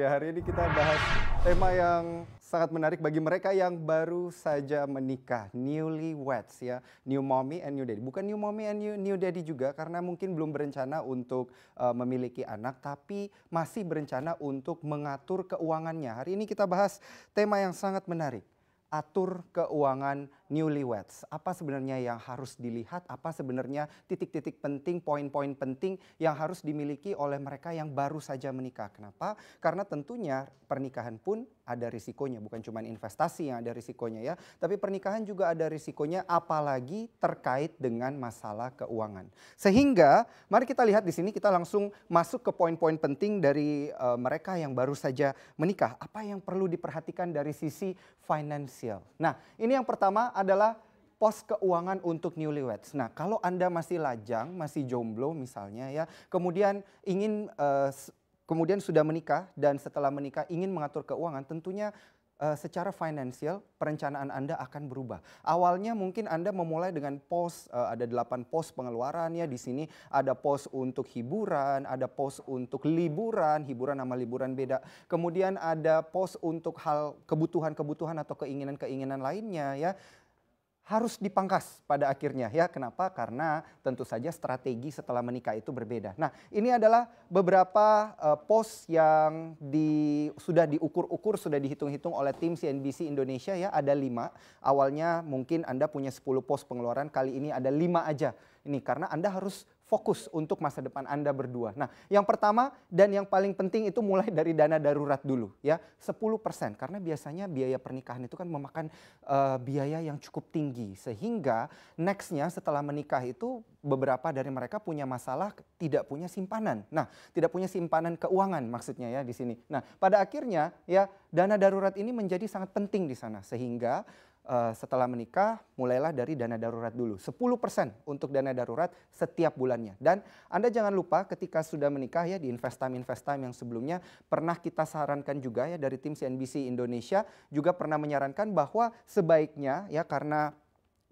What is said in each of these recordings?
ya hari ini kita bahas tema yang sangat menarik bagi mereka yang baru saja menikah, newlyweds ya, new mommy and new daddy. Bukan new mommy and new, new daddy juga karena mungkin belum berencana untuk uh, memiliki anak tapi masih berencana untuk mengatur keuangannya. Hari ini kita bahas tema yang sangat menarik atur keuangan newlyweds. Apa sebenarnya yang harus dilihat? Apa sebenarnya titik-titik penting, poin-poin penting yang harus dimiliki oleh mereka yang baru saja menikah? Kenapa? Karena tentunya pernikahan pun ada risikonya, bukan cuma investasi yang ada risikonya ya, tapi pernikahan juga ada risikonya apalagi terkait dengan masalah keuangan. Sehingga mari kita lihat di sini kita langsung masuk ke poin-poin penting dari uh, mereka yang baru saja menikah. Apa yang perlu diperhatikan dari sisi finance finansial. Nah, ini yang pertama adalah pos keuangan untuk newlyweds. Nah, kalau Anda masih lajang, masih jomblo misalnya ya, kemudian ingin uh, kemudian sudah menikah dan setelah menikah ingin mengatur keuangan, tentunya uh, secara finansial perencanaan Anda akan berubah. Awalnya mungkin Anda memulai dengan pos uh, ada delapan pos pengeluaran ya di sini ada pos untuk hiburan, ada pos untuk liburan, hiburan sama liburan beda. Kemudian ada pos untuk hal kebutuhan-kebutuhan atau keinginan-keinginan lainnya ya harus dipangkas pada akhirnya ya. Kenapa? Karena tentu saja strategi setelah menikah itu berbeda. Nah, ini adalah beberapa uh, pos yang di, sudah diukur-ukur, sudah dihitung-hitung oleh tim CNBC Indonesia ya. Ada lima. Awalnya mungkin Anda punya 10 pos pengeluaran, kali ini ada lima aja. Ini karena Anda harus fokus untuk masa depan Anda berdua. Nah, yang pertama dan yang paling penting itu mulai dari dana darurat dulu ya. 10% karena biasanya biaya pernikahan itu kan memakan uh, biaya yang cukup tinggi sehingga nextnya setelah menikah itu beberapa dari mereka punya masalah tidak punya simpanan. Nah, tidak punya simpanan keuangan maksudnya ya di sini. Nah, pada akhirnya ya dana darurat ini menjadi sangat penting di sana sehingga uh, setelah menikah mulailah dari dana darurat dulu. 10% untuk dana darurat setiap bulannya. Dan Anda jangan lupa ketika sudah menikah ya di Invest Time yang sebelumnya pernah kita sarankan juga ya dari tim CNBC Indonesia juga pernah menyarankan bahwa sebaiknya ya karena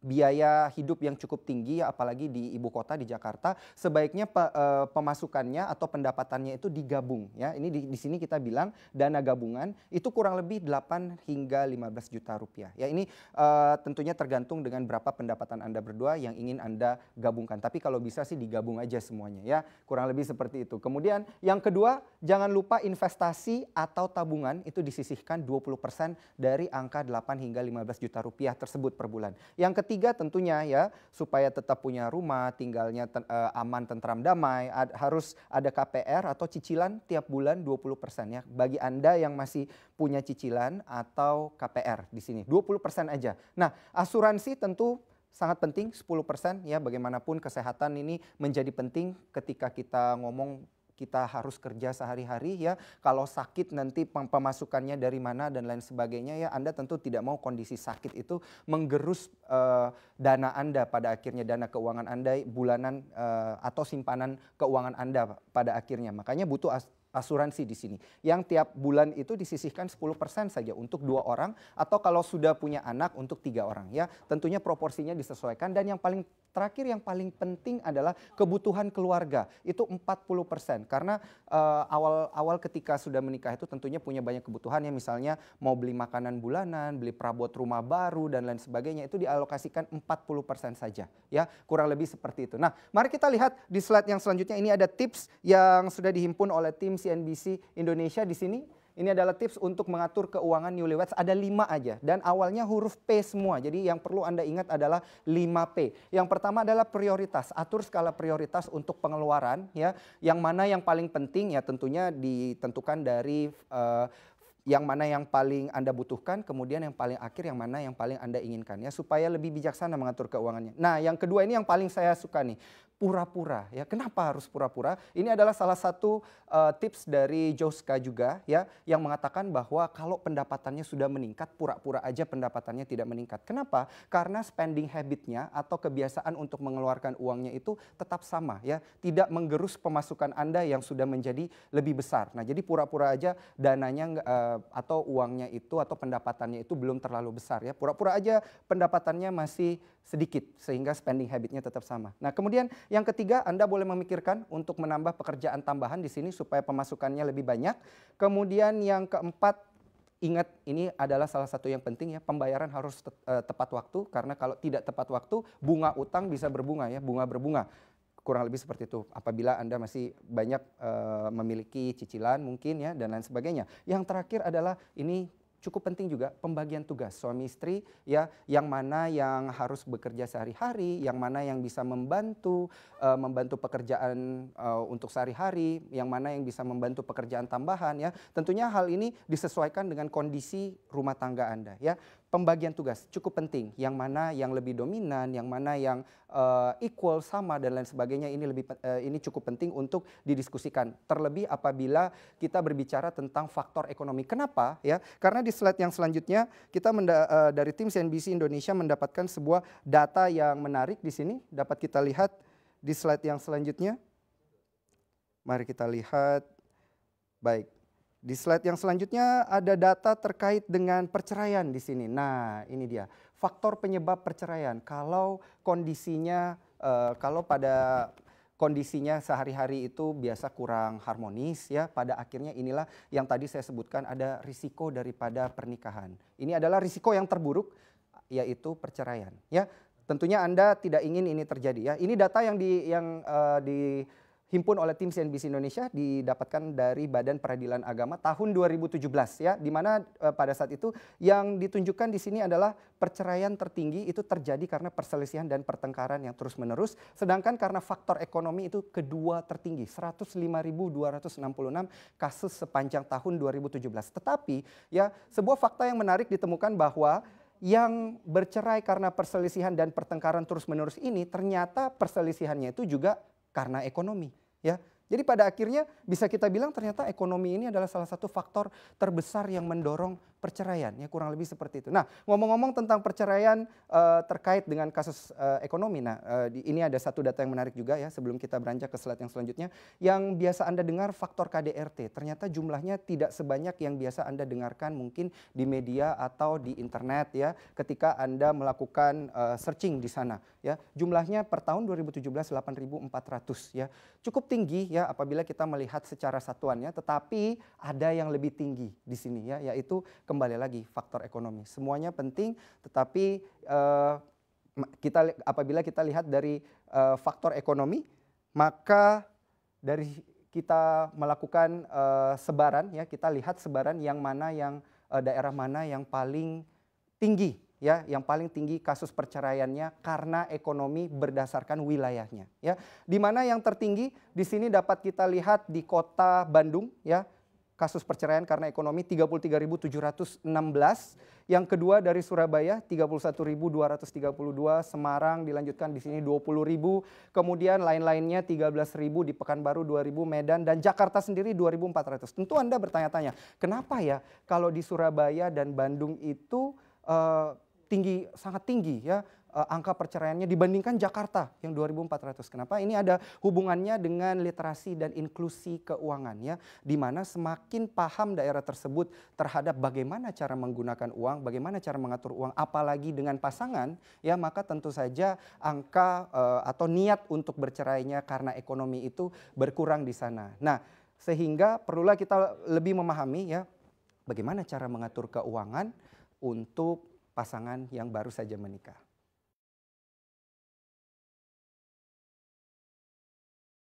biaya hidup yang cukup tinggi apalagi di ibu kota di Jakarta sebaiknya pe, uh, pemasukannya atau pendapatannya itu digabung ya ini di, di sini kita bilang dana gabungan itu kurang lebih 8 hingga 15 juta rupiah ya ini uh, tentunya tergantung dengan berapa pendapatan Anda berdua yang ingin Anda gabungkan tapi kalau bisa sih digabung aja semuanya ya kurang lebih seperti itu kemudian yang kedua jangan lupa investasi atau tabungan itu disisihkan 20% dari angka 8 hingga 15 juta rupiah tersebut per bulan yang ketiga ketiga tentunya ya supaya tetap punya rumah tinggalnya ten, uh, aman tentram damai ad, harus ada KPR atau cicilan tiap bulan 20% ya bagi Anda yang masih punya cicilan atau KPR di sini 20% aja. Nah, asuransi tentu sangat penting 10% ya bagaimanapun kesehatan ini menjadi penting ketika kita ngomong kita harus kerja sehari-hari ya. Kalau sakit nanti pemasukannya dari mana dan lain sebagainya ya. Anda tentu tidak mau kondisi sakit itu menggerus uh, dana Anda pada akhirnya dana keuangan Anda bulanan uh, atau simpanan keuangan Anda pada akhirnya. Makanya butuh asuransi di sini yang tiap bulan itu disisihkan 10% saja untuk dua orang atau kalau sudah punya anak untuk tiga orang ya tentunya proporsinya disesuaikan dan yang paling terakhir yang paling penting adalah kebutuhan keluarga itu 40% karena uh, awal awal ketika sudah menikah itu tentunya punya banyak kebutuhan ya misalnya mau beli makanan bulanan, beli perabot rumah baru dan lain sebagainya itu dialokasikan 40% saja ya kurang lebih seperti itu. Nah, mari kita lihat di slide yang selanjutnya ini ada tips yang sudah dihimpun oleh tim si CNBC Indonesia di sini. Ini adalah tips untuk mengatur keuangan newlyweds. Ada lima aja dan awalnya huruf P semua. Jadi yang perlu Anda ingat adalah 5P. Yang pertama adalah prioritas. Atur skala prioritas untuk pengeluaran ya. Yang mana yang paling penting ya tentunya ditentukan dari uh, yang mana yang paling Anda butuhkan, kemudian yang paling akhir yang mana yang paling Anda inginkan ya supaya lebih bijaksana mengatur keuangannya. Nah, yang kedua ini yang paling saya suka nih pura-pura ya. Kenapa harus pura-pura? Ini adalah salah satu uh, tips dari Joska juga ya yang mengatakan bahwa kalau pendapatannya sudah meningkat pura-pura aja pendapatannya tidak meningkat. Kenapa? Karena spending habitnya atau kebiasaan untuk mengeluarkan uangnya itu tetap sama ya, tidak menggerus pemasukan Anda yang sudah menjadi lebih besar. Nah, jadi pura-pura aja dananya uh, atau uangnya itu atau pendapatannya itu belum terlalu besar ya. Pura-pura aja pendapatannya masih sedikit sehingga spending habitnya tetap sama. Nah, kemudian yang ketiga, Anda boleh memikirkan untuk menambah pekerjaan tambahan di sini supaya pemasukannya lebih banyak. Kemudian yang keempat, Ingat ini adalah salah satu yang penting ya pembayaran harus te eh, tepat waktu karena kalau tidak tepat waktu bunga utang bisa berbunga ya bunga berbunga kurang lebih seperti itu apabila Anda masih banyak e, memiliki cicilan mungkin ya dan lain sebagainya. Yang terakhir adalah ini cukup penting juga pembagian tugas suami istri ya yang mana yang harus bekerja sehari-hari, yang mana yang bisa membantu uh, membantu pekerjaan uh, untuk sehari-hari, yang mana yang bisa membantu pekerjaan tambahan ya. Tentunya hal ini disesuaikan dengan kondisi rumah tangga Anda ya pembagian tugas cukup penting. Yang mana yang lebih dominan, yang mana yang uh, equal sama dan lain sebagainya ini lebih uh, ini cukup penting untuk didiskusikan. Terlebih apabila kita berbicara tentang faktor ekonomi. Kenapa ya? Karena di slide yang selanjutnya kita uh, dari tim CNBC Indonesia mendapatkan sebuah data yang menarik di sini dapat kita lihat di slide yang selanjutnya. Mari kita lihat. Baik. Di slide yang selanjutnya ada data terkait dengan perceraian di sini. Nah, ini dia. Faktor penyebab perceraian kalau kondisinya uh, kalau pada kondisinya sehari-hari itu biasa kurang harmonis ya pada akhirnya inilah yang tadi saya sebutkan ada risiko daripada pernikahan. Ini adalah risiko yang terburuk yaitu perceraian ya. Tentunya Anda tidak ingin ini terjadi ya. Ini data yang di yang uh, di himpun oleh tim CNBC Indonesia didapatkan dari Badan Peradilan Agama tahun 2017 ya di mana uh, pada saat itu yang ditunjukkan di sini adalah perceraian tertinggi itu terjadi karena perselisihan dan pertengkaran yang terus-menerus sedangkan karena faktor ekonomi itu kedua tertinggi 105.266 kasus sepanjang tahun 2017 tetapi ya sebuah fakta yang menarik ditemukan bahwa yang bercerai karena perselisihan dan pertengkaran terus-menerus ini ternyata perselisihannya itu juga karena ekonomi ya. Jadi pada akhirnya bisa kita bilang ternyata ekonomi ini adalah salah satu faktor terbesar yang mendorong perceraian ya kurang lebih seperti itu. Nah ngomong-ngomong tentang perceraian uh, terkait dengan kasus uh, ekonomi, nah uh, di, ini ada satu data yang menarik juga ya sebelum kita beranjak ke slide yang selanjutnya, yang biasa anda dengar faktor KDRT ternyata jumlahnya tidak sebanyak yang biasa anda dengarkan mungkin di media atau di internet ya ketika anda melakukan uh, searching di sana ya jumlahnya per tahun 2017 8.400 ya cukup tinggi ya apabila kita melihat secara satuannya. tetapi ada yang lebih tinggi di sini ya yaitu kembali lagi faktor ekonomi. Semuanya penting, tetapi uh, kita apabila kita lihat dari uh, faktor ekonomi, maka dari kita melakukan uh, sebaran ya kita lihat sebaran yang mana yang uh, daerah mana yang paling tinggi ya yang paling tinggi kasus perceraiannya karena ekonomi berdasarkan wilayahnya ya di mana yang tertinggi di sini dapat kita lihat di kota Bandung ya kasus perceraian karena ekonomi 33.716. Yang kedua dari Surabaya 31.232, Semarang dilanjutkan di sini 20.000, kemudian lain-lainnya 13.000 di Pekanbaru 2.000, Medan dan Jakarta sendiri 2.400. Tentu Anda bertanya-tanya, kenapa ya kalau di Surabaya dan Bandung itu uh, tinggi sangat tinggi ya uh, angka perceraiannya dibandingkan Jakarta yang 2.400. Kenapa? Ini ada hubungannya dengan literasi dan inklusi keuangan ya, di mana semakin paham daerah tersebut terhadap bagaimana cara menggunakan uang, bagaimana cara mengatur uang, apalagi dengan pasangan ya, maka tentu saja angka uh, atau niat untuk bercerainya karena ekonomi itu berkurang di sana. Nah, sehingga perlulah kita lebih memahami ya bagaimana cara mengatur keuangan untuk pasangan yang baru saja menikah.